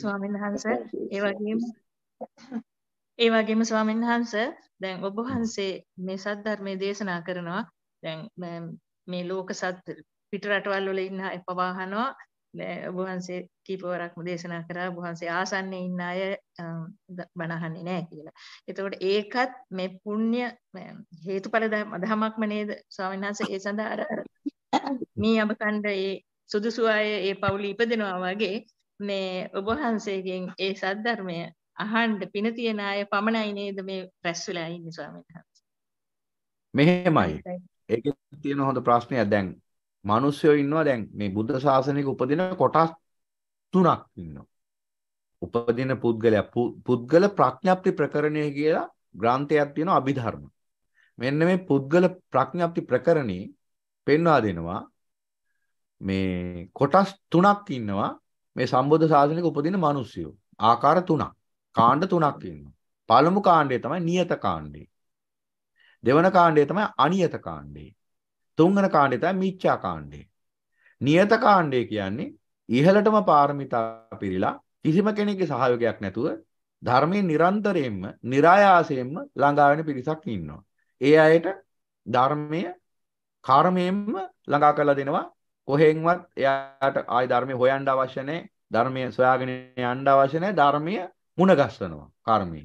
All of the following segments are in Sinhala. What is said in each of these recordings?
ස්වාමීන් වහන්සේ ඒ වගේම ඒ වගේම ස්වාමීන් වහන්සේ දැන් ඔබ වහන්සේ මේ සත්‍ය ධර්මයේ දේශනා කරනවා දැන් මේ ලෝක සත්‍ය පිට රටවල් වල ඉන්න අය පවාහනවා ඔබ වහන්සේ කීපවරක්ම දේශනා කරා ඔබ වහන්සේ ආසන්නයේ ඉන්න අය බණහන්නේ නැහැ කියලා. එතකොට ඒකත් මේ පුණ්‍ය හේතුඵල ධමයක්ම නේද ස්වාමීන් වහන්සේ ඒ සඳහා අර මේ අබකණ්ඩ ඒ සුදුසු අය ඒ පවුල ඉපදෙනවා වගේ මේ ඔබ වහන්සේගෙන් ඒ සද්ධර්මය අහන්න පින තියන අය පමණයි නේද මේ රැස් වෙලා ඉන්නේ ස්වාමීන් වහන්සේ. මෙහෙමයි. ඒකේ තියෙන හොඳ ප්‍රශ්නයක් දැන් මිනිස්සුયો ඉන්නවා දැන් මේ බුද්ධ ශාසනයක උපදින කොටස් තුනක් ඉන්නවා. උපදින පුද්ගලයා පුද්ගල ප්‍රඥාප්ති ප්‍රකරණය කියලා ග්‍රන්ථයක් තියෙනවා අභිධර්ම. මෙන්න මේ පුද්ගල ප්‍රඥාප්ති ප්‍රකරණේ පෙන්වා දෙනවා මේ කොටස් තුනක් ඉන්නවා මේ සම්බුද්ධ ශාසනයක උපදින මිනිස්සුયો ආකාර තුනක්. කාණ්ඩ තුනක් ඉන්නවා. පළමු කාණ්ඩය තමයි නියත කාණ්ඩය. දෙවන කාණ්ඩය තමයි අනියත කාණ්ඩය. තුන්වන කාණ්ඩය තමයි මිච්ඡා කාණ්ඩය. නියත කාණ්ඩය කියන්නේ ඉහළටම පාරමිතා පිරීලා කිසිම කෙනෙකුගේ සහයෝගයක් නැතුව ධර්මයේ නිරන්තරයෙන්ම, નિરાයාසයෙන්ම ළඟා වෙන පිරිසක් ඉන්නවා. ඒ අයට ධර්මය කර්මයෙන්ම ළඟා කරලා දෙනවා කොහෙන්වත් එයාට ආයි ධර්මය හොයන්ඩ අවශ්‍යනය ධර්මය සොයාගෙන යන්ඩ අවශ්‍යනය ධර්මය මුණගස්සනවා කර්මී.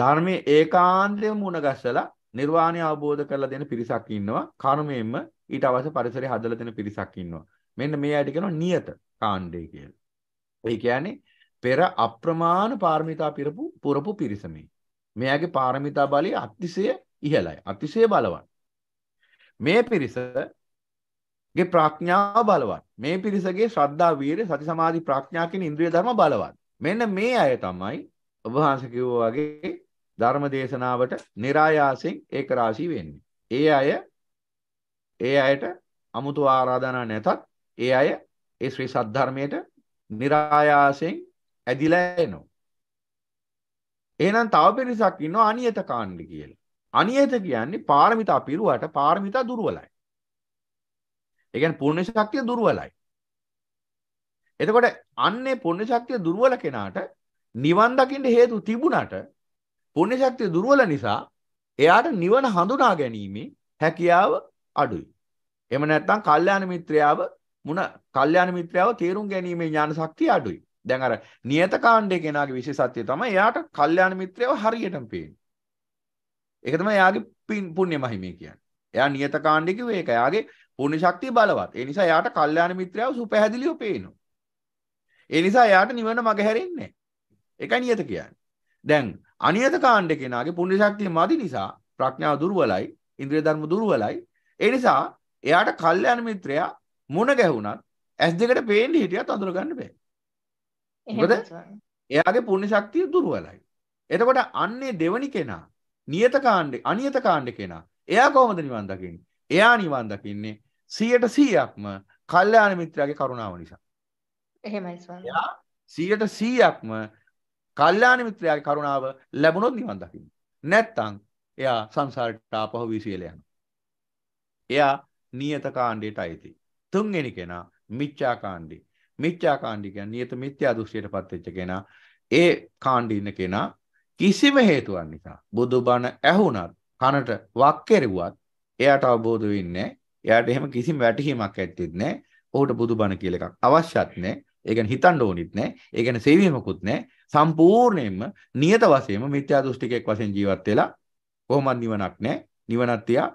ධර්මය ඒකාන්තය මුණගස්සලා නිර්වාණය අවබෝධ කරලා දෙන පිරිසක් ඉන්නවා කර්මයෙන්ම ඊට අවශ්‍ය පරිසරය හදලා දෙන පිරිසක් ඉන්නවා. මෙන්න මේ අයට කියනවා නියත කාණ්ඩය කියලා. ඒ කියන්නේ පෙර අප්‍රමාණ පාරමිතා පිරපු පුරපු පිරිස මේ. මෙයාගේ පාරමිතා බලය අතිශය ඉහළයි. අතිශය බලවත්. මේ පිරිස ගේ ප්‍රඥාව බලවත්. මේ පිරිසගේ ශ්‍රද්ධා වීරිය සති සමාධි ප්‍රඥා කියන ඉන්ද්‍රිය ධර්ම බලවත්. මෙන්න මේ අය තමයි ඔබ වහන්සේ කිව්වා වගේ ධර්ම දේශනාවට નિરાයාසෙන් ඒකරාශී වෙන්නේ. ඒ අය ඒ අයට අමුතු ආරාධනා නැතත් ඒ අය ඒ ශ්‍රී සද්ධර්මයට નિરાයාසෙන් ඇදිලා එනවා. එහෙනම් තව පිරිසක් ඉන්නවා අනියත කාණ්ඩ කියලා. අනියත කියන්නේ පාරමිතා පිරුවට පාරමිතා දුර්වලයි. ඒ කියන්නේ පුණ්‍ය ශක්තිය දුර්වලයි. එතකොට අන්නේ පුණ්‍ය ශක්තිය දුර්වල කෙනාට නිවන් දකින්න හේතු තිබුණාට පුණ්‍ය ශක්තිය දුර්වල නිසා එයාට නිවන හඳුනා ගැනීම හැකියාව අඩුයි. එහෙම නැත්නම් කල්යාණ මිත්‍රයාව මුණ කල්යාණ මිත්‍රයාව තේරුම් ගැනීමේ ඥාන ශක්තිය අඩුයි. දැන් අර නියත කාණ්ඩේ කෙනාගේ විශේෂත්වය තමයි එයාට කල්යාණ මිත්‍රයව හරියටම පේන්නේ. ඒක තමයි එයාගේ පුණ්‍ය මහිමය කියන්නේ. එයා නියත කාණ්ඩේ කිව්වේ ඒක. එයාගේ පුණ්‍ය ශක්තිය බලවත්. ඒ නිසා එයාට කල්යාණ මිත්‍රයව සුපැහැදිලිව පේනවා. ඒ නිසා එයාට නිවන මග හැරෙන්නේ එකයි නියත කියන්නේ. දැන් අනියත කාණ්ඩ කෙනාගේ පුණ්‍ය ශක්තිය මදි නිසා ප්‍රඥාව දුර්වලයි, ඉන්ද්‍රිය ධර්ම දුර්වලයි. ඒ නිසා එයාට කල්යාණ මිත්‍රයා මුණ ගැහුණත් ඇස් දෙකට පේන්න හිටියත් අඳුර ගන්න බෑ. මොකද එයාගේ පුණ්‍ය ශක්තිය දුර්වලයි. එතකොට අන්නේ දෙවනි කෙනා නියත කාණ්ඩේ අනියත කාණ්ඩේ කෙනා එයා කොහොමද නිවන් දකින්නේ? එයා නිවන් දකින්නේ සියයට සීයක්ම කල්්‍යයාන මිත්‍රයාගේ කරුණාව නිසා. එහෙමයි සියයට සීයක්ම කල්්‍යාන මිත්‍රයාගේ කරුණාව ලැබුණොත් නිවන් දකින්න. නැත්තං එයා සංසාරට ආපහු විසියලයන. එයා නියත කාණ්ඩයට අයිති. තුන්ගෙන කෙනා මිච්චා කාණ්ඩි මිච්චා කාණ්ඩිකයන් නියත මිත්‍යා දෘෂ්ටියට පත්වෙච්ච කෙනා ඒ කාණ්ඩින්න කෙනා කිසිම හේතුවක් නිසා බුදුබණ ඇහුණත් කනට වක් කෙරුවත් එයාට අවබෝධ වෙන්නේ එයාට එහෙම කිසිම වැටහීමක් ඇත්තෙත් නැහැ. ඔහුට බුදුබණ කියලා එකක් අවශ්‍යත් නැහැ. ඒ කියන්නේ හිතන්න ඕනෙත් නැහැ. ඒ කියන්නේ සේවීමකුත් නැහැ. සම්පූර්ණයෙන්ම නියත වශයෙන්ම මිත්‍යා දෘෂ්ටිකයක් වශයෙන් ජීවත් වෙලා කොහොමවත් නිවනක් නැහැ. නිවනත් තියා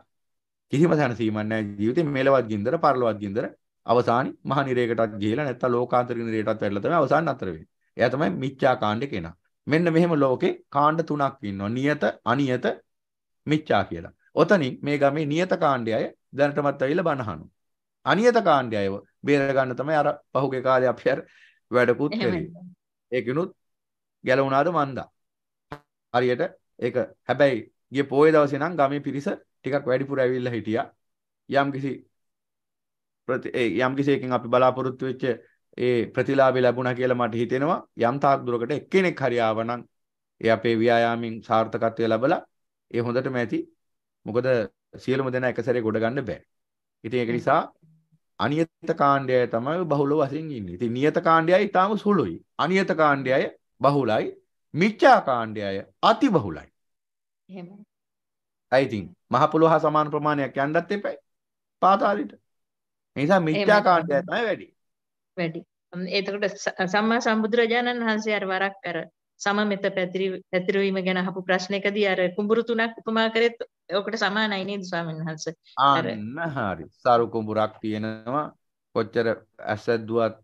කිසිම සැනසීමක් නැහැ ජීවිතේ. මෙලවත් ගින්දර, පරලොවත් ගින්දර අවසානි මහ නිරේකටත් ගිහිලා නැත්තම් ලෝකාන්තර නිරේටත් වැටලා තමයි අවසාන නතර වෙන්නේ. එයා තමයි මිත්‍යා කාණ්ඩේ කෙනා. මෙන්න මෙහෙම ලෝකේ කාණ්ඩ තුනක් ඉන්නවා. නියත, අනියත, මිත්‍යා කියලා. ඔතනින් මේ ගමේ නියත කාණ්ඩයය දැනටමත් ඇවිල්ලා බනහනු. අනියත කාණ්ඩයව බේරගන්න තමයි අර පහුගිය කාලේ අපි අර වැඩකුත් කරේ. ඒකිනුත් ගැලවුණාද මන්දා. හරියට ඒක හැබැයි ගිය පොයේ දවසේ නම් ගමේ පිරිස ටිකක් වැඩිපුර ඇවිල්ලා හිටියා. යම්කිසි ප්‍රති යම්කිසි එකකින් අපි බලාපොරොත්තු වෙච්ච ඒ ප්‍රතිලාභය ලැබුණා කියලා මට හිතෙනවා. යම් තාක් දුරකට එක්කෙනෙක් හරි ආවනම් ඒ අපේ ව්‍යායාමෙන් සාර්ථකත්වය ලැබලා ඒ හොඳටම ඇති මොකද සියලුම දෙනා එක සැරේ ගොඩ ගන්න බෑ. ඉතින් ඒක නිසා අනියත කාණ්ඩය තමයි බහුල වශයෙන් ඉන්නේ. ඉතින් නියත කාණ්ඩයයි ඊටාම සුළුයි. අනියත කාණ්ඩයයි බහුලයි. මිච්ඡා කාණ්ඩයයි අති බහුලයි. එහෙමයි. ඒ ඉතින් මහ පොළොව හා සමාන ප්‍රමාණයක් යන්නත් එපයි. පාතාලිට. ඒ නිසා මිච්ඡා කාණ්ඩය තමයි වැඩි. වැඩි. එතකොට සම්මා සම්බුදුරජාණන් වහන්සේ අර වරක් අර සමමෙත පැතිරි පැතිරවීම ගැන අහපු ප්‍රශ්නයකදී අර කුඹුරු තුනක් උපමා කරෙත් ඕකට සමානයි නේද ස්වාමීන් වහන්සේ. අන්න හරි. සරු කුඹුරක් තියෙනවා. කොච්චර ඇසද්දුවත්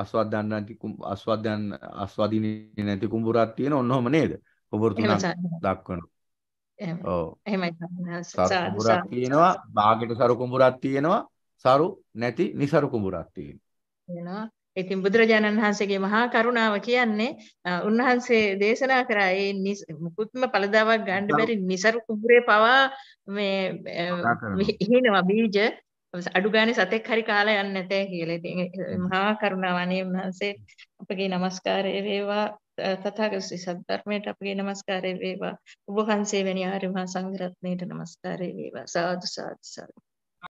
ආස්වාදන්න නැති ආස්වාදයන් ආස්වාදිනේ නැති කුඹුරක් තියෙන ඔන්නෝම නේද? කුඹුර තුනක් දක්වනවා. එහෙමයි. ඔව්. එහෙමයි සරු කුඹුරක් තියෙනවා. බාගෙට සරු කුඹුරක් තියෙනවා. සරු නැති නිසරු කුඹුරක් තියෙනවා. ඉතින් බුදුරජාණන් වහන්සේගේ මහා කරුණාව කියන්නේ උන්වහන්සේ දේශනා කරා ඒ මුකුත්ම පළදාවක් ගන්න බැරි નિසරු කුඹුරේ පවා මේ හිනවා බීජ අඩු ගානේ සතෙක් හරි කාලා යන්නේ නැතේ කියලා. ඉතින් මහා කරුණාව අනේ උන්වහන්සේ අපගේ নমස්කාරය වේවා තථාගත සද්ධර්මයට අපගේ নমස්කාරය වේවා. ඔබ වහන්සේ වැනි ආර්ය මහා සංඝ රත්නයට নমස්කාරය වේවා. සාදු සාදු සාදු.